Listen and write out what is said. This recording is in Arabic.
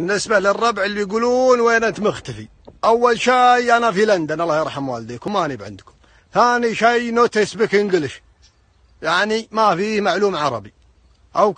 بالنسبة للربع اللي يقولون وين أنت مختفي أول شيء أنا في لندن الله يرحم والديكم ماني بعندكم ثاني شيء نوتس بك انجلش يعني ما فيه معلوم عربي أو